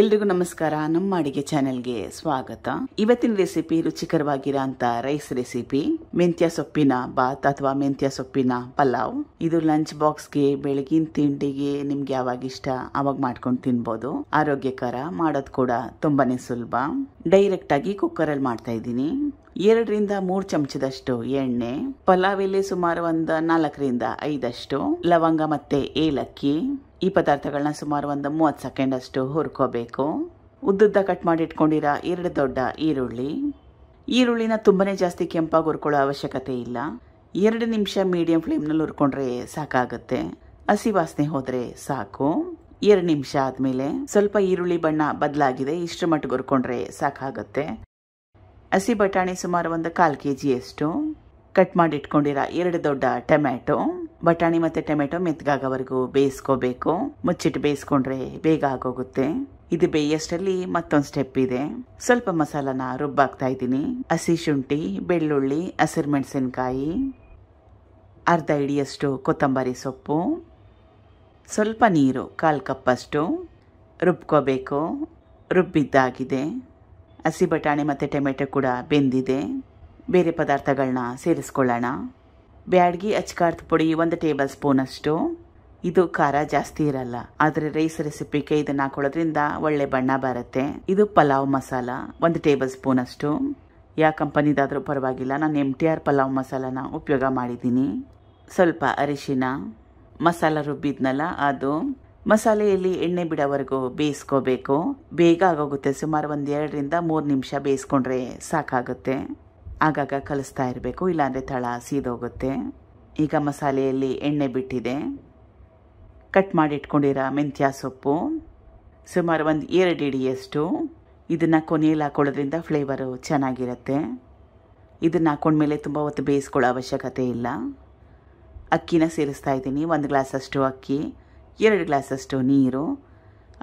ಎಲ್ರಿಗೂ ನಮಸ್ಕಾರ ನಮ್ಮ ಅಡಿಗೆ ಚಾನೆಲ್ಗೆ ಸ್ವಾಗತ ಇವತ್ತಿನ ರೆಸಿಪಿ ರುಚಿಕರವಾಗಿರೋ ರೈಸ್ ರೆಸಿಪಿ ಮೆಂತ್ಯ ಸೊಪ್ಪಿನ ಬಾತ್ ಅಥವಾ ಮೆಂತ್ಯ ಸೊಪ್ಪಿನ ಪಲಾವ್ ಇದು ಲಂಚ್ ಬಾಕ್ಸ್ಗೆ ಬೆಳಗಿನ ತಿಂಡಿಗೆ ನಿಮ್ಗೆ ಯಾವಾಗ ಇಷ್ಟ ಅವಾಗ ಮಾಡ್ಕೊಂಡು ತಿನ್ಬೋದು ಆರೋಗ್ಯಕರ ಮಾಡೋದು ಕೂಡ ತುಂಬಾನೇ ಸುಲಭ ಡೈರೆಕ್ಟ್ ಆಗಿ ಕುಕ್ಕರ್ ಅಲ್ಲಿ ಮಾಡ್ತಾ ಇದ್ದೀನಿ ಎರಡರಿಂದ ಮೂರು ಚಮಚದಷ್ಟು ಎಣ್ಣೆ ಪಲಾವ್ ಎಲೆ ಸುಮಾರು ಒಂದು ನಾಲ್ಕರಿಂದ ಐದಷ್ಟು ಲವಂಗ ಮತ್ತೆ ಏಲಕ್ಕಿ ಈ ಪದಾರ್ಥಗಳನ್ನ ಸುಮಾರು ಒಂದು ಮೂವತ್ತು ಸೆಕೆಂಡ್ ಅಷ್ಟು ಹುರ್ಕೋಬೇಕು ಉದ್ದುದ್ದ ಕಟ್ ಮಾಡಿ ಇಟ್ಕೊಂಡಿರೋ ಎರಡು ದೊಡ್ಡ ಈರುಳ್ಳಿ ಈರುಳ್ಳಿನ ತುಂಬನೇ ಜಾಸ್ತಿ ಕೆಂಪಾಗಿ ಹುರ್ಕೊಳ್ಳೋ ಅವಶ್ಯಕತೆ ಇಲ್ಲ ಎರಡು ನಿಮಿಷ ಮೀಡಿಯಂ ಫ್ಲೇಮ್ನಲ್ಲಿ ಹುರ್ಕೊಂಡ್ರೆ ಸಾಕಾಗುತ್ತೆ ಹಸಿ ವಾಸನೆ ಹೋದ್ರೆ ಸಾಕು ಎರಡು ನಿಮಿಷ ಆದ್ಮೇಲೆ ಸ್ವಲ್ಪ ಈರುಳ್ಳಿ ಬಣ್ಣ ಬದಲಾಗಿದೆ ಇಷ್ಟು ಮಟ್ಟಿಗೆ ಹುರ್ಕೊಂಡ್ರೆ ಸಾಕಾಗುತ್ತೆ ಹಸಿ ಬಟಾಣಿ ಸುಮಾರು ಒಂದು ಕಾಲು ಕೆ ಜಿಯಷ್ಟು ಕಟ್ ಮಾಡಿ ಇಟ್ಕೊಂಡಿರೋ ಎರಡು ದೊಡ್ಡ ಟೊಮ್ಯಾಟೊ ಬಟಾಣಿ ಮತ್ತು ಟೊಮೆಟೊ ಮೆತ್ತಗಾಗೋವರೆಗೂ ಬೇಯಿಸ್ಕೋಬೇಕು ಮುಚ್ಚಿಟ್ಟು ಬೇಯಿಸ್ಕೊಂಡ್ರೆ ಬೇಗ ಆಗೋಗುತ್ತೆ ಇದು ಬೇಯಷ್ಟಲ್ಲಿ ಮತ್ತೊಂದು ಸ್ಟೆಪ್ ಇದೆ ಸ್ವಲ್ಪ ಮಸಾಲಾನ ರುಬ್ಬಾಕ್ತಾ ಇದ್ದೀನಿ ಹಸಿ ಶುಂಠಿ ಬೆಳ್ಳುಳ್ಳಿ ಹಸಿರು ಮೆಣಸಿನ್ಕಾಯಿ ಅರ್ಧ ಇಡಿಯಷ್ಟು ಕೊತ್ತಂಬರಿ ಸೊಪ್ಪು ಸ್ವಲ್ಪ ನೀರು ಕಾಲು ಕಪ್ಪಷ್ಟು ರುಬ್ಕೋಬೇಕು ರುಬ್ಬಿದ್ದಾಗಿದೆ ಹಸಿ ಬಟಾಣಿ ಮತ್ತು ಟೊಮೆಟೊ ಕೂಡ ಬೆಂದಿದೆ ಬೇರೆ ಪದಾರ್ಥಗಳನ್ನ ಸೇರಿಸ್ಕೊಳ್ಳೋಣ ಬ್ಯಾಡ್ಗಿ ಅಚ್ಕಾರ್ತ್ ಪುಡಿ ಒಂದು ಟೇಬಲ್ ಸ್ಪೂನ್ ಅಷ್ಟು ಇದು ಖಾರ ಜಾಸ್ತಿ ಇರಲ್ಲ ಆದರೆ ರೈಸ್ ರೆಸಿಪಿಗೆ ಇದನ್ನ ಹಾಕೊಳ್ಳೋದ್ರಿಂದ ಒಳ್ಳೆ ಬಣ್ಣ ಬರುತ್ತೆ ಇದು ಪಲಾವ್ ಮಸಾಲ ಒಂದು ಟೇಬಲ್ ಸ್ಪೂನ್ ಅಷ್ಟು ಯಾವ ಕಂಪನಿದಾದರೂ ಪರವಾಗಿಲ್ಲ ನಾನು ಎಮ್ ಟಿ ಆರ್ ಪಲಾವ್ ಮಸಾಲಾನ ಉಪಯೋಗ ಮಾಡಿದ್ದೀನಿ ಸ್ವಲ್ಪ ಅರಿಶಿನ ಮಸಾಲ ರುಬ್ಬಿದ್ನಲ್ಲ ಅದು ಮಸಾಲೆಯಲ್ಲಿ ಎಣ್ಣೆ ಬಿಡೋವರೆಗೂ ಬೇಯಿಸ್ಕೋಬೇಕು ಬೇಗ ಆಗೋಗುತ್ತೆ ಸುಮಾರು ಒಂದು ಎರಡರಿಂದ ಮೂರು ನಿಮಿಷ ಬೇಯಿಸ್ಕೊಂಡ್ರೆ ಸಾಕಾಗುತ್ತೆ ಆಗಾಗ ಕಲಿಸ್ತಾ ಇರಬೇಕು ಇಲ್ಲಾಂದರೆ ತಳ ಸೀದೋಗುತ್ತೆ ಈಗ ಮಸಾಲೆಯಲ್ಲಿ ಎಣ್ಣೆ ಬಿಟ್ಟಿದೆ ಕಟ್ ಮಾಡಿಟ್ಕೊಂಡಿರೋ ಮೆಂತ್ಯ ಸೊಪ್ಪು ಸುಮಾರು ಒಂದು ಎರಡು ಇಡಿಯಷ್ಟು ಇದನ್ನು ಕೊನೆಯಲ್ಲಿ ಹಾಕೊಳ್ಳೋದ್ರಿಂದ ಫ್ಲೇವರು ಚೆನ್ನಾಗಿರುತ್ತೆ ಇದನ್ನು ಹಾಕೊಂಡ್ಮೇಲೆ ತುಂಬ ಹೊತ್ತು ಬೇಯಿಸ್ಕೊಳ್ಳೋ ಅವಶ್ಯಕತೆ ಇಲ್ಲ ಅಕ್ಕಿನ ಸೇರಿಸ್ತಾ ಇದ್ದೀನಿ ಒಂದು ಗ್ಲಾಸಷ್ಟು ಅಕ್ಕಿ ಎರಡು ಗ್ಲಾಸಷ್ಟು ನೀರು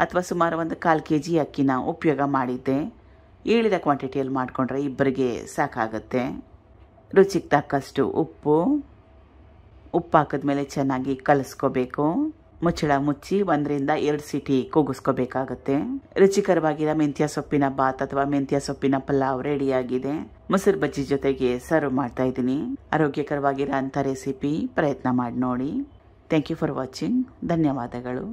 ಅಥವಾ ಸುಮಾರು ಒಂದು ಕಾಲು ಕೆ ಜಿ ಅಕ್ಕಿನ ಉಪಯೋಗ ಮಾಡಿದ್ದೆ ಹೇಳಿದ ಕ್ವಾಂಟಿಟಿಯಲ್ಲಿ ಮಾಡಿಕೊಂಡ್ರೆ ಇಬ್ಬರಿಗೆ ಸಾಕಾಗುತ್ತೆ ರುಚಿಗೆ ತಕ್ಕಷ್ಟು ಉಪ್ಪು ಉಪ್ಪು ಹಾಕಿದ್ಮೇಲೆ ಚೆನ್ನಾಗಿ ಕಲಿಸ್ಕೋಬೇಕು ಮುಚ್ಚಳ ಮುಚ್ಚಿ ಒಂದರಿಂದ ಎರಡು ಸೀಟಿ ಕೂಗಿಸ್ಕೋಬೇಕಾಗತ್ತೆ ರುಚಿಕರವಾಗಿರೋ ಮೆಂತ್ಯ ಸೊಪ್ಪಿನ ಬಾತ್ ಅಥವಾ ಮೆಂತ್ಯ ಸೊಪ್ಪಿನ ಪಲಾವ್ ರೆಡಿಯಾಗಿದೆ ಮೊಸರು ಬಜ್ಜಿ ಜೊತೆಗೆ ಸರ್ವ್ ಮಾಡ್ತಾ ಇದ್ದೀನಿ ಆರೋಗ್ಯಕರವಾಗಿರೋ ಅಂಥ ರೆಸಿಪಿ ಪ್ರಯತ್ನ ಮಾಡಿ ನೋಡಿ ಥ್ಯಾಂಕ್ ಯು ಫಾರ್ ವಾಚಿಂಗ್ ಧನ್ಯವಾದಗಳು